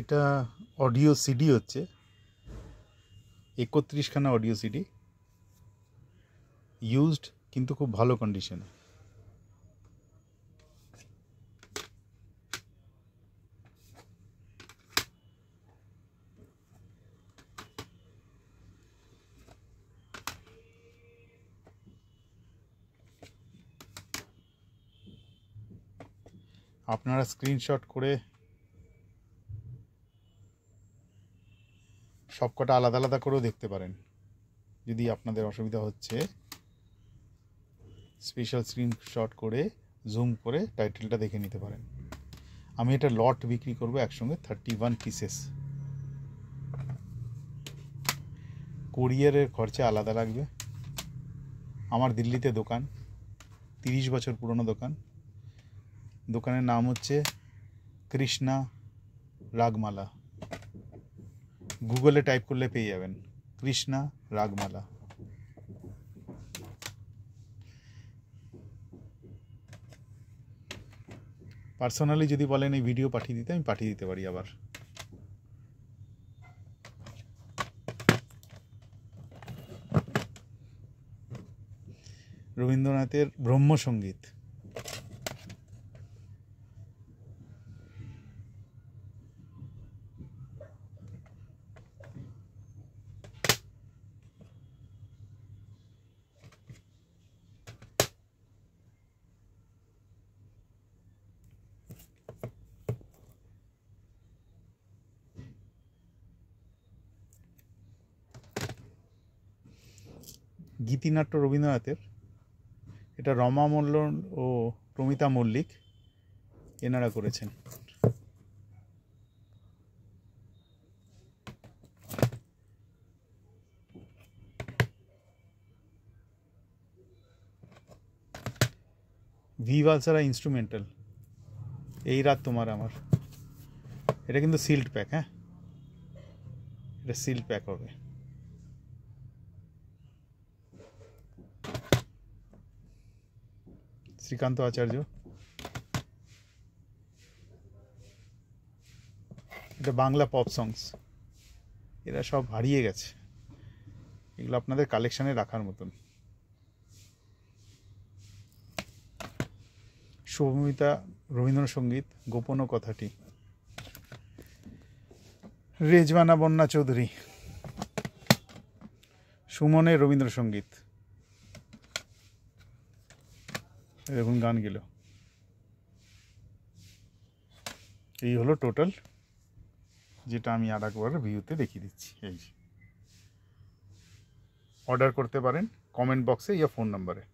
এটা audio CD হচ্ছে একত্রিশখানা audio CD used কিন্তু খুব ভালো কন্ডিশনে আপনারা স্ক্রিনশট করে সবকটা আলাদা আলাদা করেও দেখতে পারেন যদি আপনাদের অসুবিধা হচ্ছে স্পেশাল স্ক্রিনশট করে জুম করে টাইটেলটা দেখে নিতে পারেন আমি এটা লট বিক্রি করবো একসঙ্গে থার্টি ওয়ান পিসেস কোরিয়ারের খরচা আলাদা লাগবে আমার দিল্লিতে দোকান তিরিশ বছর পুরনো দোকান দোকানের নাম হচ্ছে কৃষ্ণা রাগমালা গুগলে টাইপ করলে পেয়ে যাবেন কৃষ্ণা রাগমালা পার্সোনালি যদি বলেন এই ভিডিও পাঠিয়ে দিতে আমি পাঠিয়ে দিতে পারি আবার রবীন্দ্রনাথের ব্রহ্মসঙ্গীত গীতিনাট্য রবীন্দ্রনাথের এটা রমা মল্ল ও প্রমিতা মল্লিক এনারা করেছেন ভি ভালসারা ইনস্ট্রুমেন্টাল এই রাত তোমার আমার এটা কিন্তু সিল্ড প্যাক হ্যাঁ এটা সিল্ড প্যাক হবে শ্রীকান্ত আচার্য এটা বাংলা পপ সংস এরা সব হারিয়ে গেছে এগুলো আপনাদের কালেকশানে রাখার মতন শুভমিতা রবীন্দ্রসঙ্গীত গোপন কথাটি রেজবানা বন্যা চৌধুরী সুমনের রবীন্দ্রসঙ্গীত দেখুন গেল এই হলো টোটাল যেটা আমি আর একবার ভিউতে দেখিয়ে দিচ্ছি এই অর্ডার করতে পারেন কমেন্ট বক্সে ইয়া ফোন নম্বরে